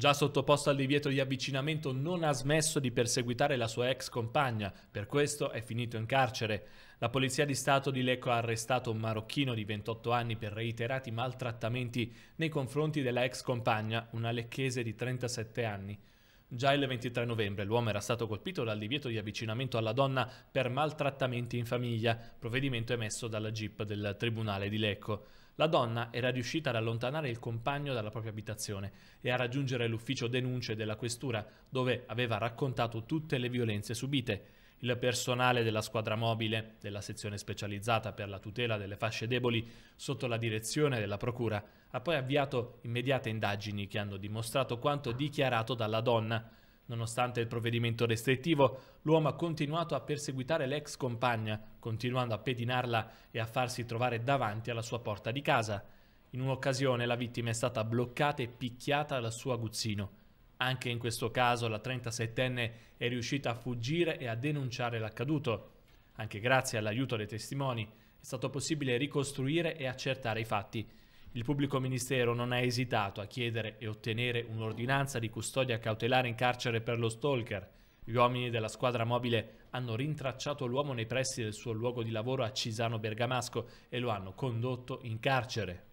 già sottoposto al divieto di avvicinamento, non ha smesso di perseguitare la sua ex compagna, per questo è finito in carcere. La Polizia di Stato di Lecco ha arrestato un marocchino di 28 anni per reiterati maltrattamenti nei confronti della ex compagna, una lecchese di 37 anni. Già il 23 novembre l'uomo era stato colpito dal divieto di avvicinamento alla donna per maltrattamenti in famiglia, provvedimento emesso dalla GIP del Tribunale di Lecco. La donna era riuscita ad allontanare il compagno dalla propria abitazione e a raggiungere l'ufficio denunce della questura, dove aveva raccontato tutte le violenze subite. Il personale della squadra mobile della sezione specializzata per la tutela delle fasce deboli sotto la direzione della Procura ha poi avviato immediate indagini che hanno dimostrato quanto dichiarato dalla donna. Nonostante il provvedimento restrittivo, l'uomo ha continuato a perseguitare l'ex compagna, continuando a pedinarla e a farsi trovare davanti alla sua porta di casa. In un'occasione la vittima è stata bloccata e picchiata dal suo aguzzino. Anche in questo caso la 37enne è riuscita a fuggire e a denunciare l'accaduto. Anche grazie all'aiuto dei testimoni è stato possibile ricostruire e accertare i fatti. Il pubblico ministero non ha esitato a chiedere e ottenere un'ordinanza di custodia cautelare in carcere per lo stalker. Gli uomini della squadra mobile hanno rintracciato l'uomo nei pressi del suo luogo di lavoro a Cisano Bergamasco e lo hanno condotto in carcere.